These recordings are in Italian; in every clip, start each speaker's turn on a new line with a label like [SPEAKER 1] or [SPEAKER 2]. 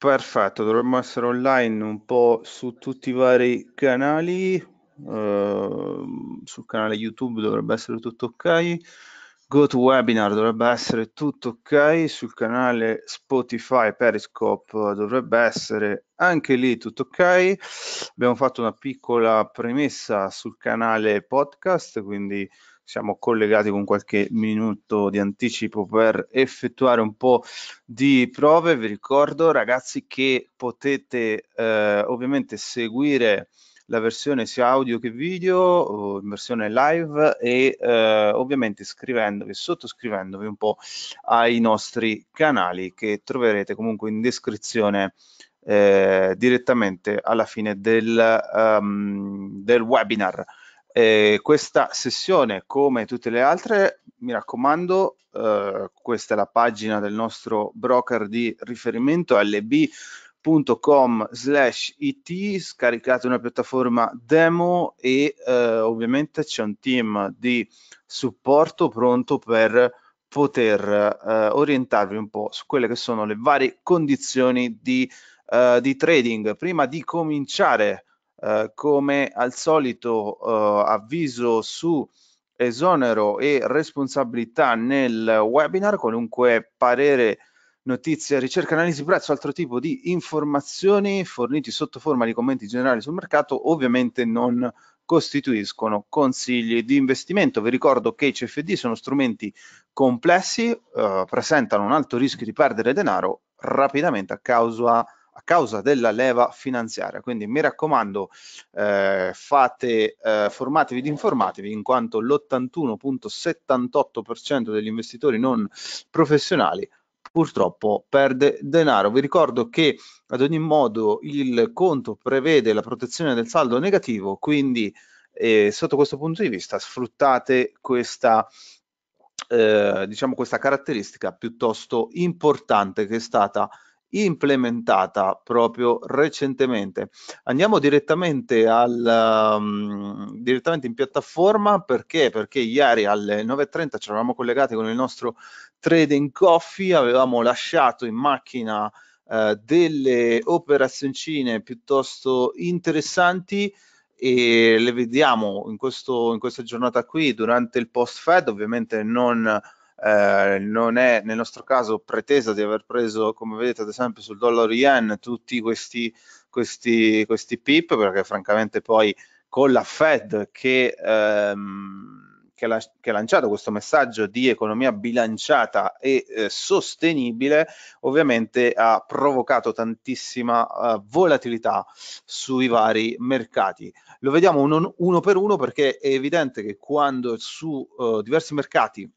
[SPEAKER 1] Perfetto, dovremmo essere online un po' su tutti i vari canali. Uh, sul canale YouTube dovrebbe essere tutto ok. GoToWebinar dovrebbe essere tutto ok. Sul canale Spotify Periscope dovrebbe essere anche lì tutto ok. Abbiamo fatto una piccola premessa sul canale podcast, quindi siamo collegati con qualche minuto di anticipo per effettuare un po' di prove. Vi ricordo ragazzi che potete eh, ovviamente seguire la versione sia audio che video, o in versione live e eh, ovviamente iscrivendovi, sottoscrivendovi un po' ai nostri canali che troverete comunque in descrizione eh, direttamente alla fine del, um, del webinar. Eh, questa sessione, come tutte le altre, mi raccomando, eh, questa è la pagina del nostro broker di riferimento lb.com slash it scaricate una piattaforma demo e eh, ovviamente c'è un team di supporto pronto per poter eh, orientarvi un po' su quelle che sono le varie condizioni di, eh, di trading prima di cominciare eh, come al solito eh, avviso su esonero e responsabilità nel webinar, qualunque parere, notizia, ricerca, analisi prezzo, altro tipo di informazioni forniti sotto forma di commenti generali sul mercato, ovviamente non costituiscono consigli di investimento. Vi ricordo che i CFD sono strumenti complessi, eh, presentano un alto rischio di perdere denaro rapidamente a causa di a causa della leva finanziaria. Quindi mi raccomando, eh, fate, eh, formatevi ed informatevi in quanto l'81.78% degli investitori non professionali purtroppo perde denaro. Vi ricordo che ad ogni modo il conto prevede la protezione del saldo negativo, quindi eh, sotto questo punto di vista sfruttate questa, eh, diciamo questa caratteristica piuttosto importante che è stata implementata proprio recentemente. Andiamo direttamente, al, um, direttamente in piattaforma perché? perché ieri alle 9.30 ci eravamo collegati con il nostro trading coffee, avevamo lasciato in macchina eh, delle operazioncine piuttosto interessanti e le vediamo in, questo, in questa giornata qui durante il post Fed, ovviamente non eh, non è nel nostro caso pretesa di aver preso, come vedete ad esempio sul dollaro yen, tutti questi, questi, questi pip, perché francamente poi con la Fed che... Ehm, che, la, che, ha lanciato questo messaggio di economia bilanciata e eh, sostenibile, ovviamente ha provocato tantissima eh, volatilità sui vari mercati. Lo vediamo uno, uno, per uno perché è evidente che quando su eh, diversi mercati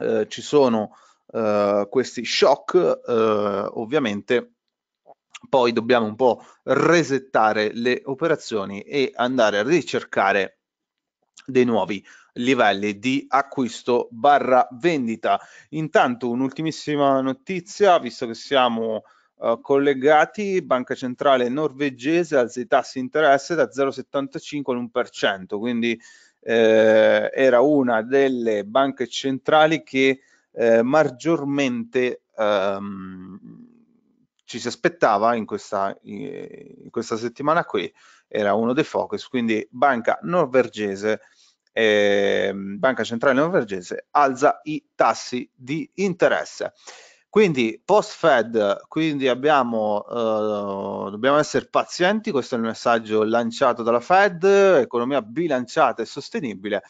[SPEAKER 1] eh, ci sono eh, questi shock, eh, ovviamente poi dobbiamo un po' resettare le operazioni e andare a ricercare dei nuovi livelli di acquisto barra vendita. Intanto un'ultimissima notizia, visto che siamo Uh, collegati, Banca Centrale norvegese alza i tassi di interesse da 0,75 all'1%, quindi eh, era una delle banche centrali che eh, maggiormente ehm, ci si aspettava in questa, eh, in questa settimana qui, era uno dei focus, quindi banca norvegese, eh, banca centrale norvegese alza i tassi di interesse. Quindi post Fed, quindi abbiamo, eh, dobbiamo essere pazienti, questo è il messaggio lanciato dalla Fed, economia bilanciata e sostenibile.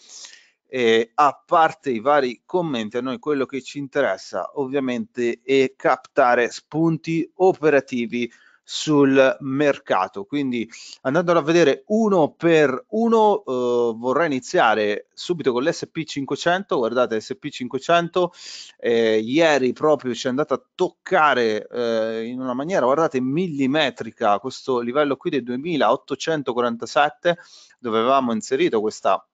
[SPEAKER 1] E a parte i vari commenti, a noi quello che ci interessa ovviamente è captare spunti operativi sul mercato. Quindi andandolo a vedere uno per uno, eh, vorrei iniziare subito con l'SP500. Guardate, SP500 eh, ieri proprio ci è andato a toccare eh, in una maniera, guardate, millimetrica questo livello qui del 2847 dove avevamo inserito questa,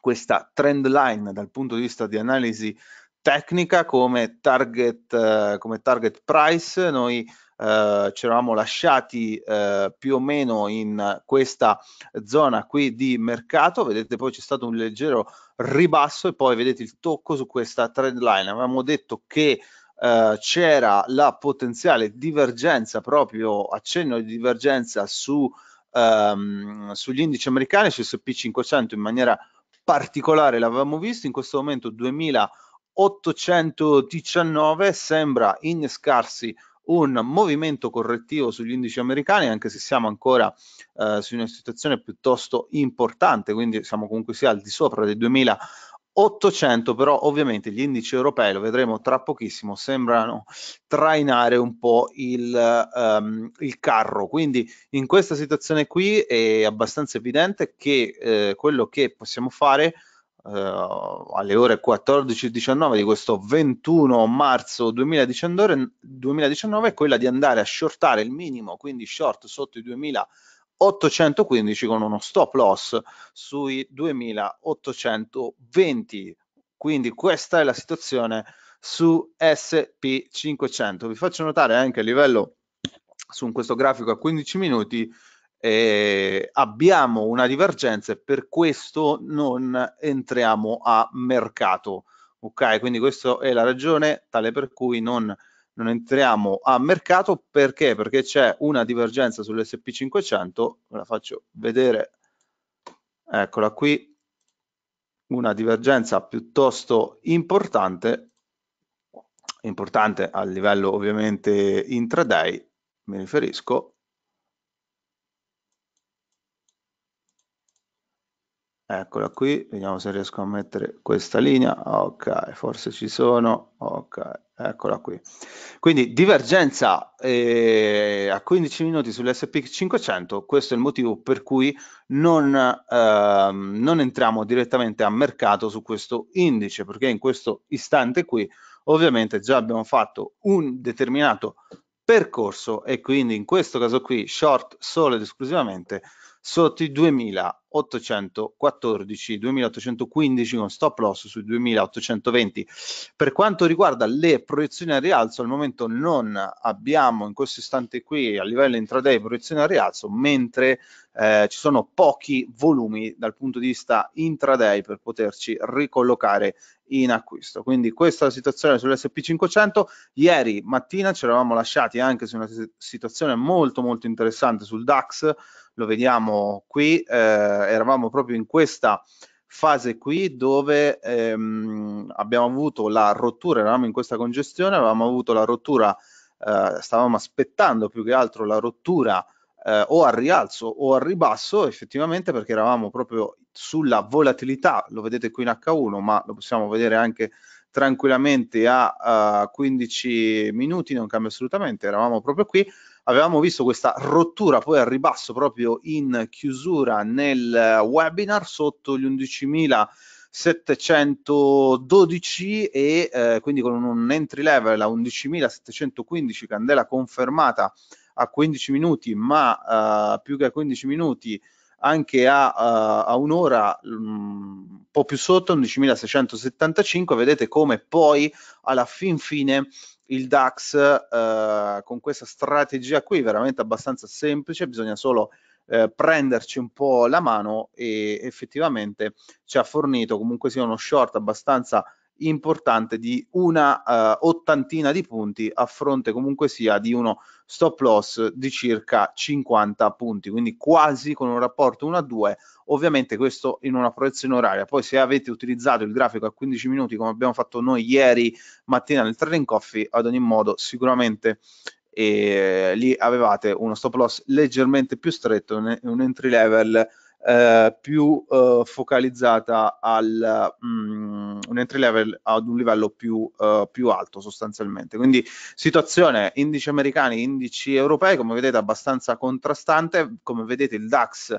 [SPEAKER 1] questa trend line dal punto di vista di analisi tecnica come target, eh, come target price. Noi eh, ci eravamo lasciati eh, più o meno in questa zona qui di mercato, vedete poi c'è stato un leggero ribasso e poi vedete il tocco su questa trend line, avevamo detto che eh, c'era la potenziale divergenza, proprio accenno di divergenza su, ehm, sugli indici americani, su SP500 in maniera particolare, l'avevamo visto in questo momento 2819 sembra innescarsi un movimento correttivo sugli indici americani, anche se siamo ancora eh, su una situazione piuttosto importante, quindi siamo comunque sia al di sopra dei 2000 800 però ovviamente gli indici europei, lo vedremo tra pochissimo, sembrano trainare un po' il, um, il carro, quindi in questa situazione qui è abbastanza evidente che eh, quello che possiamo fare eh, alle ore 14.19 di questo 21 marzo 2019, 2019 è quella di andare a shortare il minimo, quindi short sotto i 2815 con uno stop loss sui 2820. Quindi questa è la situazione su SP500. Vi faccio notare anche a livello su questo grafico a 15 minuti eh, abbiamo una divergenza e per questo non entriamo a mercato. Ok, quindi questa è la ragione tale per cui non, non entriamo a mercato perché? Perché c'è una divergenza sull'SP500, ve la faccio vedere, eccola qui, una divergenza piuttosto importante, importante a livello ovviamente intraday, mi riferisco, Eccola qui, vediamo se riesco a mettere questa linea. Ok, forse ci sono. Ok, eccola qui. Quindi divergenza eh, a 15 minuti sull'SP500, questo è il motivo per cui non, eh, non entriamo direttamente a mercato su questo indice, perché in questo istante qui ovviamente già abbiamo fatto un determinato percorso e quindi in questo caso qui short solo ed esclusivamente sotto i 2814, 2815 con stop loss sui 2820. Per quanto riguarda le proiezioni a rialzo, al momento non abbiamo in questo istante qui a livello intraday proiezioni a rialzo, mentre eh, ci sono pochi volumi dal punto di vista intraday per poterci ricollocare in acquisto. Quindi questa è la situazione sull'SP500. Ieri mattina ci eravamo lasciati anche su una situazione molto molto interessante sul DAX lo vediamo qui, eh, eravamo proprio in questa fase qui dove ehm, abbiamo avuto la rottura, eravamo in questa congestione, avevamo avuto la rottura, eh, stavamo aspettando più che altro la rottura eh, o al rialzo o al ribasso effettivamente perché eravamo proprio sulla volatilità, lo vedete qui in H1 ma lo possiamo vedere anche tranquillamente a, a eh, 15 minuti, non cambia assolutamente, eravamo proprio qui, avevamo visto questa rottura poi al ribasso proprio in chiusura nel eh, webinar sotto gli 11712 e eh, quindi con un entry level a 11.715 candela confermata a 15 minuti ma eh, più che a 15 minuti anche a, a, a un'ora mm, un po' più sotto, 11.675, vedete come poi alla fin fine il DAX eh, con questa strategia qui veramente abbastanza semplice, bisogna solo eh, prenderci un po' la mano e effettivamente ci ha fornito comunque sia uno short abbastanza importante di una eh, ottantina di punti a fronte comunque sia di uno stop loss di circa 50 punti, quindi quasi con un rapporto 1 a 2, ovviamente questo in una proiezione oraria. Poi se avete utilizzato il grafico a 15 minuti come abbiamo fatto noi ieri mattina nel trading coffee, ad ogni modo sicuramente eh, lì avevate uno stop loss leggermente più stretto, un entry level eh, più eh, focalizzata al mh, mm, un entry level ad un livello più, eh, più alto sostanzialmente. Quindi situazione indici americani, indici europei, come vedete abbastanza contrastante, come vedete il DAX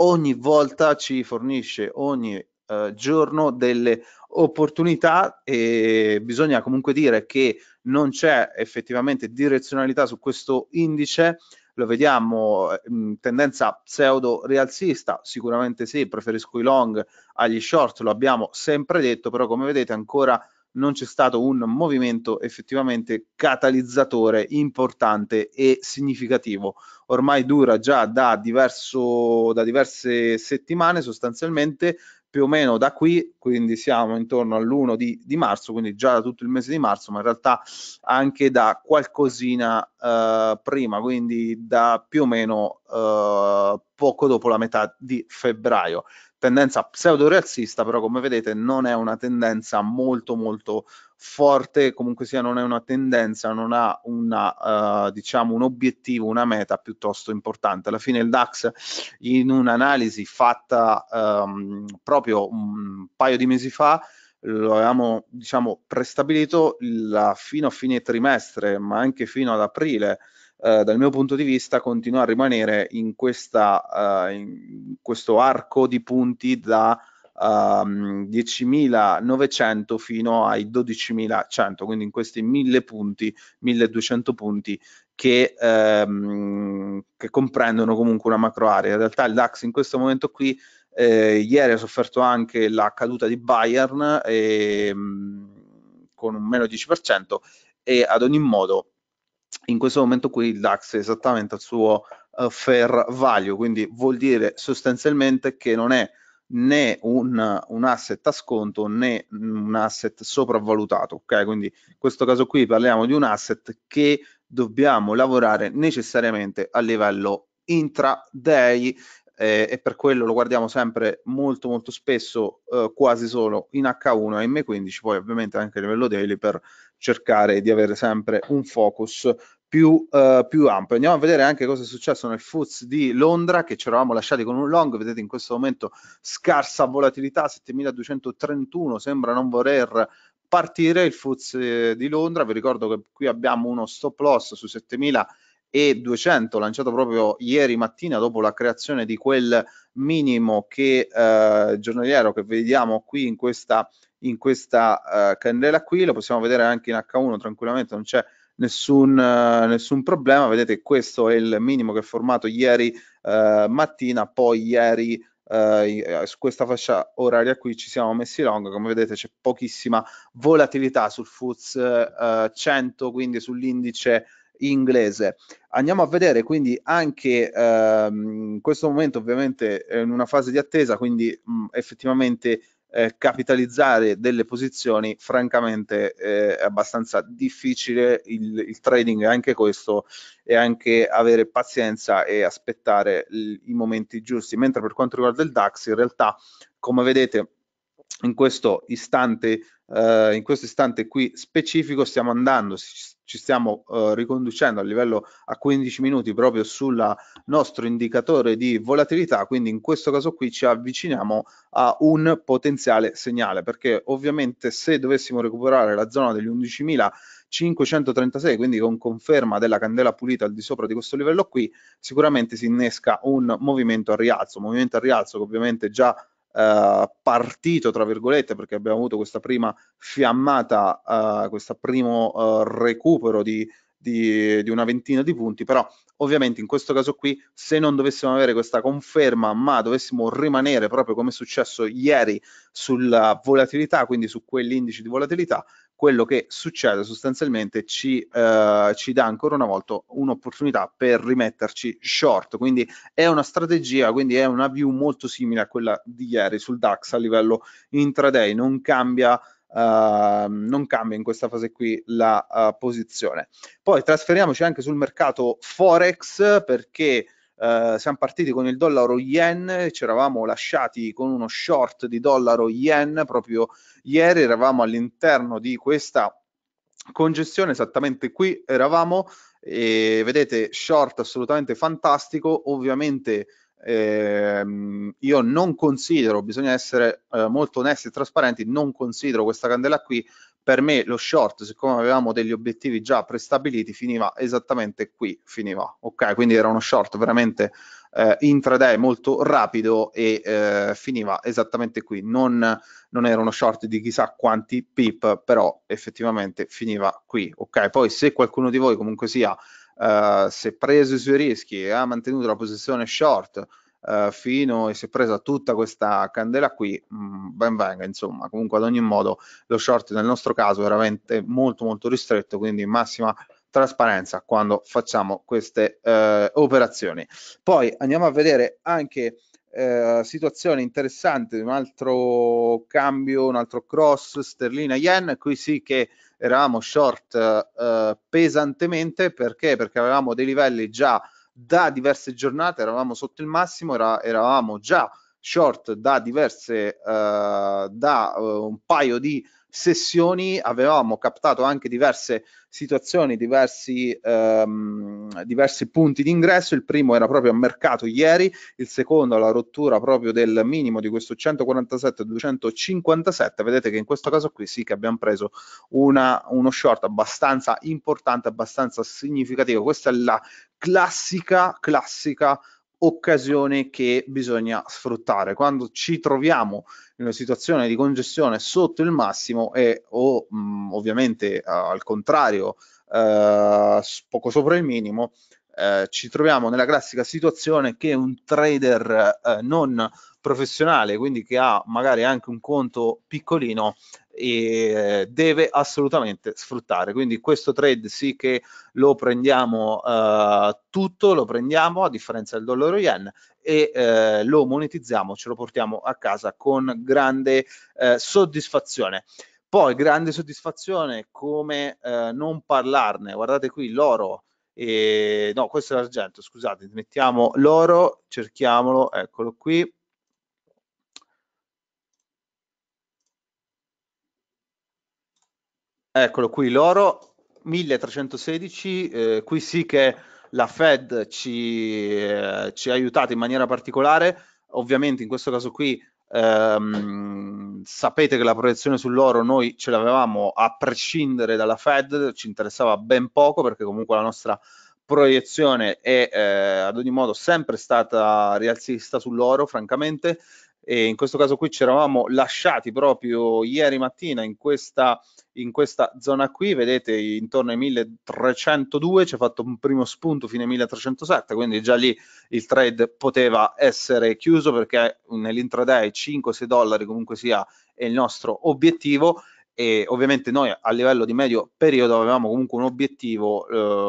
[SPEAKER 1] ogni volta ci fornisce ogni eh, giorno delle opportunità e bisogna comunque dire che non c'è effettivamente direzionalità su questo indice lo vediamo eh, mh, tendenza pseudo rialzista, sicuramente sì, preferisco i long agli short, lo abbiamo sempre detto, però come vedete ancora non c'è stato un movimento effettivamente catalizzatore importante e significativo. Ormai dura già da, diverso, da diverse settimane sostanzialmente, più o meno da qui, quindi siamo intorno all'1 di, di, marzo, quindi già da tutto il mese di marzo, ma in realtà anche da qualcosina eh, prima, quindi da più o meno eh, poco dopo la metà di febbraio. Tendenza pseudo realzista però come vedete non è una tendenza molto molto forte comunque sia non è una tendenza, non ha una, uh, diciamo un obiettivo, una meta piuttosto importante. Alla fine il DAX in un'analisi fatta um, proprio un paio di mesi fa lo avevamo diciamo prestabilito la, fino a fine trimestre ma anche fino ad aprile eh, dal mio punto di vista continua a rimanere in, questa, eh, in questo arco di punti da 10.900 ehm, fino ai 12.100, quindi in questi 1.000 punti, 1.200 punti che, ehm, che comprendono comunque una macro area. In realtà il DAX in questo momento qui eh, ieri ha sofferto anche la caduta di Bayern eh, con un meno 10% e ad ogni modo in questo momento qui il DAX è esattamente al suo uh, fair value, quindi vuol dire sostanzialmente che non è né un, un, asset a sconto né un asset sopravvalutato. Ok, quindi in questo caso qui parliamo di un asset che dobbiamo lavorare necessariamente a livello intraday eh, e per quello lo guardiamo sempre molto molto spesso eh, quasi solo in H1 e M15 poi ovviamente anche a livello daily per cercare di avere sempre un focus più, eh, più, ampio. Andiamo a vedere anche cosa è successo nel FUTS di Londra che ci eravamo lasciati con un long, vedete in questo momento scarsa volatilità, 7231 sembra non voler partire il FUTS eh, di Londra, vi ricordo che qui abbiamo uno stop loss su 7200, lanciato proprio ieri mattina dopo la creazione di quel minimo che, eh, giornaliero che vediamo qui in questa, in questa eh, candela qui, lo possiamo vedere anche in H1 tranquillamente, non c'è nessun, eh, nessun, problema. Vedete, questo è il minimo che è formato ieri eh, mattina, poi ieri eh, eh su questa fascia oraria qui ci siamo messi long, come vedete c'è pochissima volatilità sul FUZ eh, 100, quindi sull'indice inglese. Andiamo a vedere quindi anche ehm, in questo momento ovviamente è in una fase di attesa, quindi mh, mm, effettivamente eh, capitalizzare delle posizioni francamente eh, è abbastanza difficile il, il trading è anche questo e anche avere pazienza e aspettare il, i momenti giusti mentre per quanto riguarda il DAX in realtà come vedete in questo istante eh, in questo istante qui specifico stiamo andando ci stiamo eh, riconducendo a livello a 15 minuti proprio sul nostro indicatore di volatilità, quindi in questo caso qui ci avviciniamo a un potenziale segnale, perché ovviamente se dovessimo recuperare la zona degli 11.000 536, quindi con conferma della candela pulita al di sopra di questo livello qui, sicuramente si innesca un movimento a rialzo, movimento a rialzo che ovviamente già eh, partito, tra virgolette, perché abbiamo avuto questa prima fiammata, eh, questo primo eh, recupero di di, di una ventina di punti, però ovviamente in questo caso qui se non dovessimo avere questa conferma ma dovessimo rimanere proprio come è successo ieri sulla volatilità, quindi su quell'indice di volatilità, quello che succede sostanzialmente ci, eh, ci dà ancora una volta un'opportunità per rimetterci short, quindi è una strategia, quindi è una view molto simile a quella di ieri sul DAX a livello intraday, non cambia Ehm, non cambia in questa fase qui la uh, posizione. Poi trasferiamoci anche sul mercato Forex perché uh, siamo partiti con il dollaro yen, ci eravamo lasciati con uno short di dollaro yen proprio ieri, eravamo all'interno di questa congestione, esattamente qui eravamo e vedete short assolutamente fantastico, ovviamente eh, io non considero, bisogna essere eh, molto onesti e trasparenti, non considero questa candela qui, per me lo short, siccome avevamo degli obiettivi già prestabiliti, finiva esattamente qui, finiva, ok? Quindi era uno short veramente eh, intraday molto rapido e eh, finiva esattamente qui, non, non era uno short di chissà quanti pip, però effettivamente finiva qui, ok? Poi se qualcuno di voi comunque sia eh, si è preso i suoi rischi e ha mantenuto la posizione short uh, fino e si è presa tutta questa candela qui, mh, mm, ben venga insomma, comunque ad ogni modo lo short nel nostro caso è veramente molto molto ristretto, quindi massima trasparenza quando facciamo queste uh, operazioni. Poi andiamo a vedere anche eh, situazione interessante un altro cambio, un altro cross sterlina-yen, qui sì che eravamo short eh, pesantemente perché? perché avevamo dei livelli già da diverse giornate, eravamo sotto il massimo, era, eravamo già short da diverse, eh, da eh, un paio di sessioni avevamo captato anche diverse situazioni, diversi, ehm, diversi punti d'ingresso. Il primo era proprio a mercato ieri, il secondo la rottura proprio del minimo di questo 147-257. Vedete che in questo caso qui sì che abbiamo preso una, uno short abbastanza importante, abbastanza significativo. Questa è la classica, classica occasione che bisogna sfruttare. Quando ci troviamo in una situazione di congestione sotto il massimo e o mh, mm, ovviamente uh, al contrario uh, poco sopra il minimo, uh, ci troviamo nella classica situazione che un trader eh, non professionale, quindi che ha magari anche un conto piccolino, e eh, deve assolutamente sfruttare. Quindi questo trade sì che lo prendiamo eh, tutto, lo prendiamo a differenza del dollaro yen e eh, lo monetizziamo, ce lo portiamo a casa con grande eh, soddisfazione. Poi grande soddisfazione come eh, non parlarne, guardate qui l'oro, no questo è l'argento, scusate, mettiamo l'oro, cerchiamolo, eccolo qui, Eccolo qui, l'oro 1316, eh, qui sì che la Fed ci, eh, ci, ha aiutato in maniera particolare, ovviamente in questo caso qui ehm, sapete che la proiezione sull'oro noi ce l'avevamo a prescindere dalla Fed, ci interessava ben poco perché comunque la nostra proiezione è eh, ad ogni modo sempre stata rialzista sull'oro, francamente, e in questo caso qui ci eravamo lasciati proprio ieri mattina in questa, in questa zona qui, vedete intorno ai 1302 ci ha fatto un primo spunto fine 1307, quindi già lì il trade poteva essere chiuso perché nell'intraday 5-6 dollari comunque sia è il nostro obiettivo e ovviamente noi a livello di medio periodo avevamo comunque un obiettivo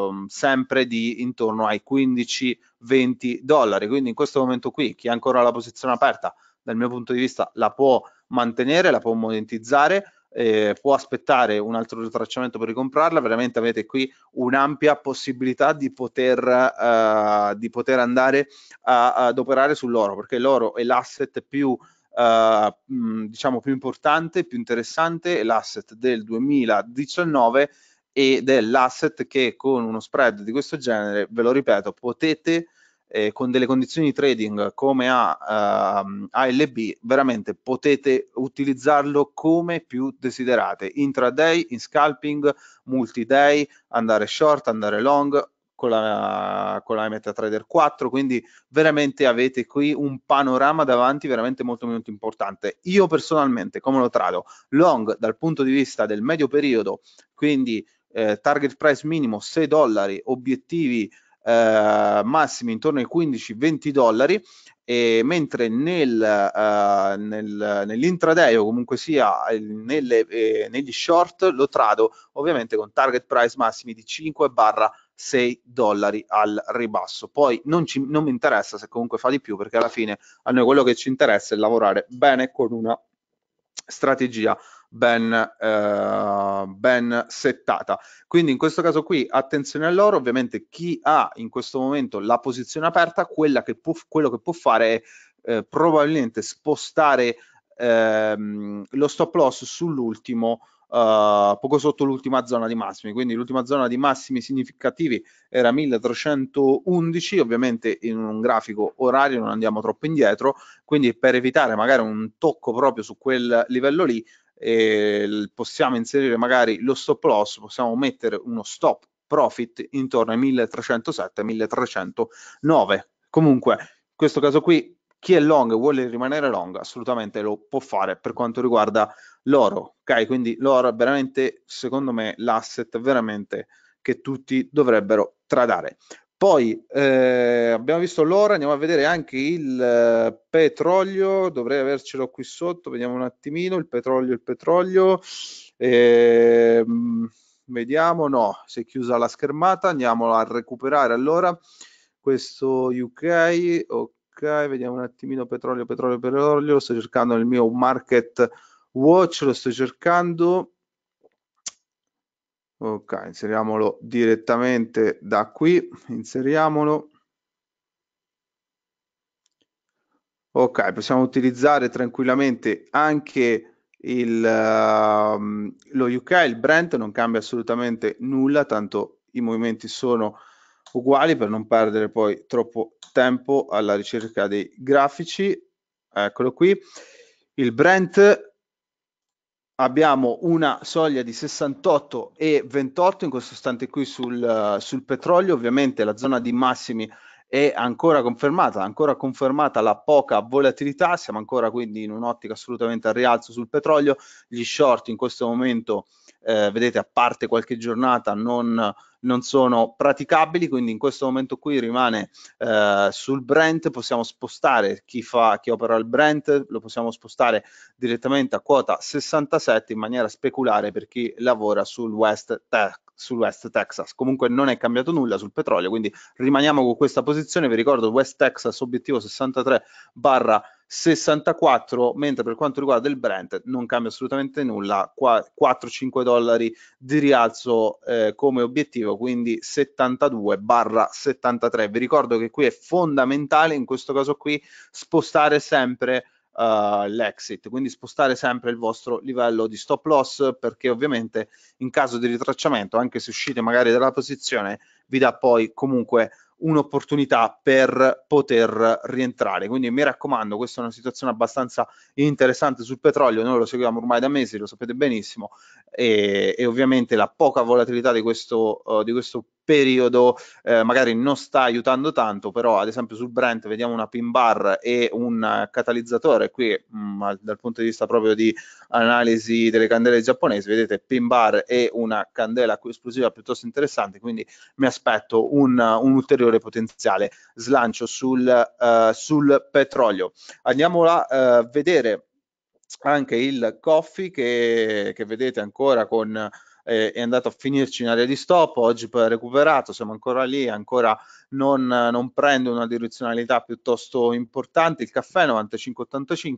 [SPEAKER 1] eh, sempre di intorno ai 15-20 dollari, quindi in questo momento qui chi ha ancora la posizione aperta dal mio punto di vista la può mantenere, la può monetizzare, eh, può aspettare un altro ritracciamento per ricomprarla, veramente avete qui un'ampia possibilità di poter, eh, di poter andare a, ad operare sull'oro, perché l'oro è l'asset più, eh, mm, diciamo più importante, più interessante, l'asset del 2019 ed è l'asset che con uno spread di questo genere, ve lo ripeto, potete eh, con delle condizioni di trading come a ehm, ALB, veramente potete utilizzarlo come più desiderate, intraday, in scalping, multi-day, andare short, andare long, con la, con la MetaTrader 4, quindi veramente avete qui un panorama davanti veramente molto molto importante. Io personalmente, come lo trado? Long dal punto di vista del medio periodo, quindi eh, target price minimo 6 dollari, obiettivi eh, massimi intorno ai 15-20 dollari e mentre nel, eh, nel, nell'intraday o comunque sia eh, nelle, eh, negli short lo trado ovviamente con target price massimi di 5 barra 6 dollari al ribasso. Poi non, ci, non mi interessa se comunque fa di più perché alla fine a noi quello che ci interessa è lavorare bene con una strategia ben, eh, ben settata. Quindi in questo caso qui attenzione a loro, ovviamente chi ha in questo momento la posizione aperta, che può, quello che può fare è eh, probabilmente spostare ehm, lo stop loss sull'ultimo. Uh, poco sotto l'ultima zona di massimi, quindi l'ultima zona di massimi significativi era 1311, ovviamente in un grafico orario non andiamo troppo indietro, quindi per evitare magari un tocco proprio su quel livello lì eh, possiamo inserire magari lo stop loss, possiamo mettere uno stop profit intorno ai 1307-1309. Comunque, in questo caso qui, chi è long e vuole rimanere long, assolutamente lo può fare per quanto riguarda l'oro. Ok, quindi l'oro è veramente, secondo me, l'asset veramente che tutti dovrebbero tradare. Poi eh, abbiamo visto l'ora, andiamo a vedere anche il eh, petrolio, dovrei avercelo qui sotto, vediamo un attimino, il petrolio, il petrolio, eh, vediamo, no, si è chiusa la schermata, andiamo a recuperare allora questo UK, ok, vediamo un attimino petrolio, petrolio, petrolio, lo sto cercando nel mio market watch, lo sto cercando, ok inseriamolo direttamente da qui inseriamolo ok possiamo utilizzare tranquillamente anche il, uh, lo UK il Brent non cambia assolutamente nulla tanto i movimenti sono uguali per non perdere poi troppo tempo alla ricerca dei grafici eccolo qui il Brent abbiamo una soglia di 68 e 28 in questo istante qui sul, eh, sul petrolio, ovviamente la zona di massimi è ancora confermata, ancora confermata la poca volatilità, siamo ancora quindi in un'ottica assolutamente al rialzo sul petrolio, gli short in questo momento eh, vedete a parte qualche giornata non, non, sono praticabili, quindi in questo momento qui rimane eh, sul Brent, possiamo spostare chi, fa, chi opera il Brent, lo possiamo spostare direttamente a quota 67 in maniera speculare per chi lavora sul West Texas sul West Texas. Comunque non è cambiato nulla sul petrolio, quindi rimaniamo con questa posizione. Vi ricordo West Texas obiettivo 63 barra 64, mentre per quanto riguarda il Brent non cambia assolutamente nulla, 4-5 dollari di rialzo eh, come obiettivo, quindi 72 barra 73. Vi ricordo che qui è fondamentale in questo caso qui spostare sempre uh, l'exit, quindi spostare sempre il vostro livello di stop loss perché ovviamente in caso di ritracciamento, anche se uscite magari dalla posizione, vi dà poi comunque un'opportunità per poter rientrare. Quindi mi raccomando, questa è una situazione abbastanza interessante sul petrolio, noi lo seguiamo ormai da mesi, lo sapete benissimo, e, e ovviamente la poca volatilità di questo, uh, di questo periodo eh, magari non sta aiutando tanto, però ad esempio sul Brent vediamo una pin bar e un catalizzatore, qui mh, mm, dal punto di vista proprio di analisi delle candele giapponesi, vedete pin bar e una candela esplosiva piuttosto interessante, quindi mi aspetto un, un ulteriore potenziale slancio sul, uh, sul petrolio. Andiamo a uh, vedere anche il coffee che, che vedete ancora con eh, è andato a finirci in area di stop, oggi poi ha recuperato, siamo ancora lì, ancora non, non prende una direzionalità piuttosto importante, il caffè 95,85,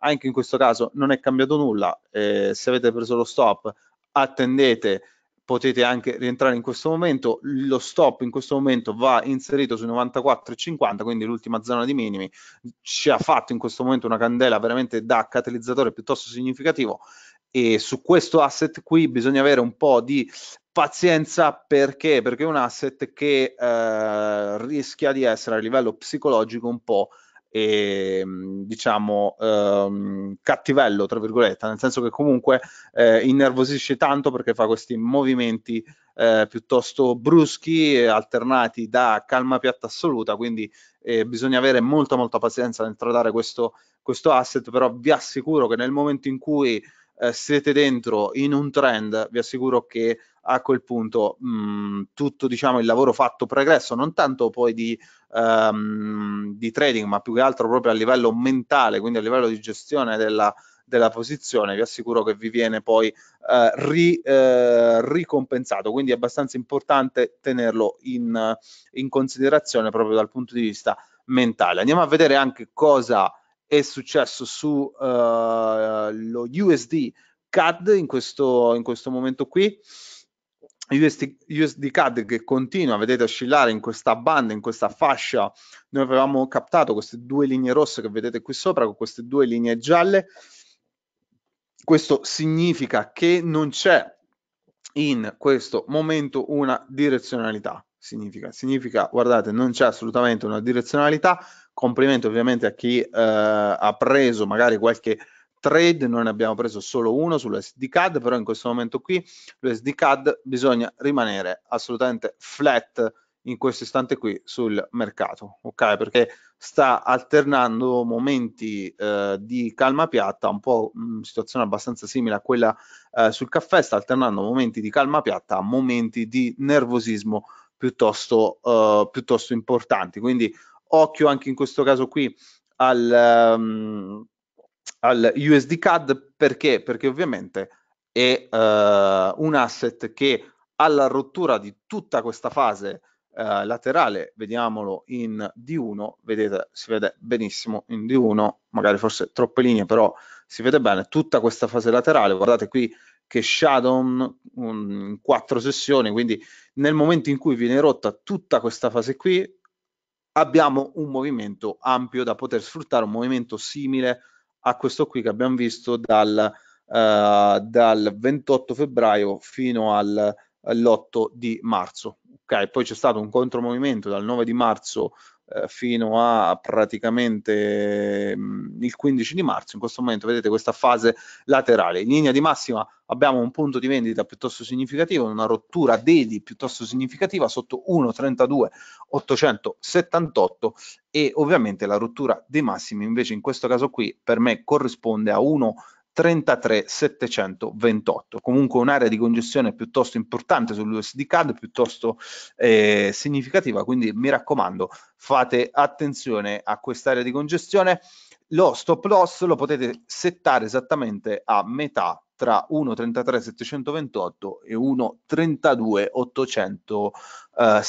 [SPEAKER 1] anche in questo caso non è cambiato nulla, eh, se avete preso lo stop attendete potete anche rientrare in questo momento lo stop in questo momento va inserito sui 94,50 quindi l'ultima zona di minimi ci ha fatto in questo momento una candela veramente da catalizzatore piuttosto significativo e su questo asset qui bisogna avere un po' di pazienza perché? Perché è un asset che eh, rischia di essere a livello psicologico un po' e ehm, diciamo ehm, cattivello tra virgolette nel senso che comunque eh, innervosisce tanto perché fa questi movimenti eh, piuttosto bruschi alternati da calma piatta assoluta quindi eh, bisogna avere molta molta pazienza nel trattare questo, questo asset però vi assicuro che nel momento in cui eh, siete dentro in un trend, vi assicuro che a quel punto mh, mm, tutto diciamo, il lavoro fatto pregresso, non tanto poi di, ehm, di, trading, ma più che altro proprio a livello mentale, quindi a livello di gestione della, della posizione, vi assicuro che vi viene poi eh, ri, eh, ricompensato, quindi è abbastanza importante tenerlo in, in considerazione proprio dal punto di vista mentale. Andiamo a vedere anche cosa è successo su uh, lo USD CAD in questo, in questo momento qui. USD, USD, CAD che continua, vedete, a oscillare in questa banda, in questa fascia. Noi avevamo captato queste due linee rosse che vedete qui sopra con queste due linee gialle. Questo significa che non c'è in questo momento una direzionalità. Significa, significa guardate, non c'è assolutamente una direzionalità complimenti ovviamente a chi eh, ha preso magari qualche trade, noi ne abbiamo preso solo uno sull'SD CAD, però in questo momento qui l'SD CAD bisogna rimanere assolutamente flat in questo istante qui sul mercato, ok? Perché sta alternando momenti eh, di calma piatta, un po' mh, mm, situazione abbastanza simile a quella eh, sul caffè, sta alternando momenti di calma piatta a momenti di nervosismo piuttosto, eh, piuttosto importanti. Quindi occhio anche in questo caso qui al, um, al USD CAD perché? Perché ovviamente è uh, un asset che alla rottura di tutta questa fase uh, laterale, vediamolo in D1, vedete, si vede benissimo in D1, magari forse troppe linee, però si vede bene tutta questa fase laterale, guardate qui che shadow in quattro sessioni, quindi nel momento in cui viene rotta tutta questa fase qui, abbiamo un movimento ampio da poter sfruttare, un movimento simile a questo qui che abbiamo visto dal, uh, dal 28 febbraio fino al, all'8 eh, di marzo. Okay? Poi c'è stato un contromovimento dal 9 di marzo eh, fino a praticamente mm, il 15 di marzo. In questo momento vedete questa fase laterale. In linea di massima abbiamo un punto di vendita piuttosto significativo, una rottura daily piuttosto significativa sotto 1,32,878 e ovviamente la rottura dei massimi invece in questo caso qui per me corrisponde a 1,32,878 33 33728. Comunque un'area di congestione piuttosto importante sull'USD CAD, piuttosto eh, significativa, quindi mi raccomando fate attenzione a quest'area di congestione. Lo stop loss lo potete settare esattamente a metà tra 1.33728 e 1.32878, eh,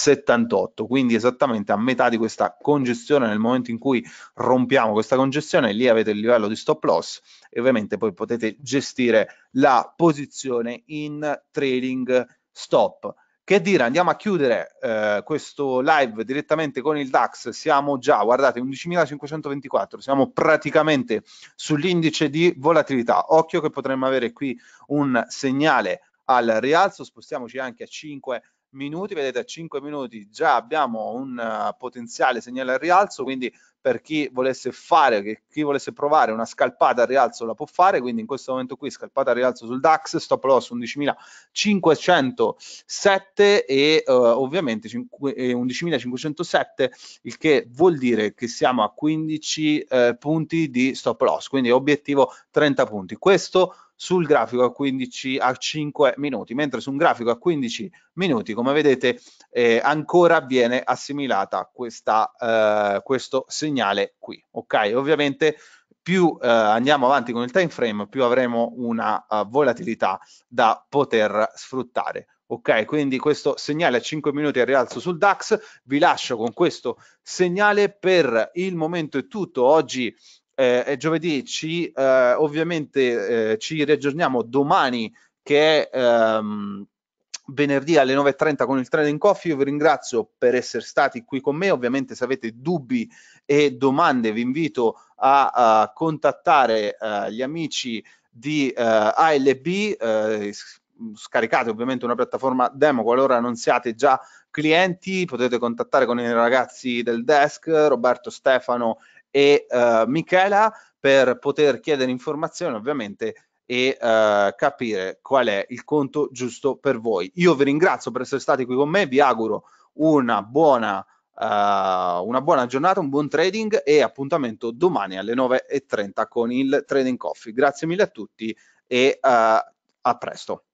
[SPEAKER 1] quindi esattamente a metà di questa congestione nel momento in cui rompiamo questa congestione, lì avete il livello di stop loss e ovviamente poi potete gestire la posizione in trading stop. Che dire, andiamo a chiudere eh, questo live direttamente con il DAX. Siamo già, guardate, 11.524, siamo praticamente sull'indice di volatilità. Occhio che potremmo avere qui un segnale al rialzo, spostiamoci anche a 5 minuti, vedete a 5 minuti già abbiamo un uh, potenziale segnale al rialzo, quindi per chi volesse fare, che, chi volesse provare una scalpata al rialzo la può fare, quindi in questo momento qui scalpata al rialzo sul DAX, stop loss 11.507 e uh, ovviamente 11.507, eh, il che vuol dire che siamo a 15 uh, punti di stop loss, quindi obiettivo 30 punti. Questo sul grafico a 15 a 5 minuti, mentre su un grafico a 15 minuti, come vedete, eh, ancora viene assimilata questa, eh, questo segnale qui. Ok, ovviamente più eh, andiamo avanti con il time frame, più avremo una uh, volatilità da poter sfruttare. Ok, quindi questo segnale a 5 minuti a rialzo sul DAX, vi lascio con questo segnale per il momento è tutto. Oggi eh, è giovedì, ci, eh, ovviamente eh, ci riaggiorniamo domani che è ehm, venerdì alle 9.30 con il Trading Coffee. Io vi ringrazio per essere stati qui con me. Ovviamente se avete dubbi e domande vi invito a, a contattare eh, gli amici di eh, ALB. Eh, scaricate ovviamente una piattaforma demo qualora non siate già clienti potete contattare con i ragazzi del desk Roberto, Stefano e uh, Michela per poter chiedere informazioni ovviamente e uh, capire qual è il conto giusto per voi. Io vi ringrazio per essere stati qui con me, vi auguro una buona, uh, una buona giornata, un buon trading e appuntamento domani alle 9.30 con il Trading Coffee. Grazie mille a tutti e a presto.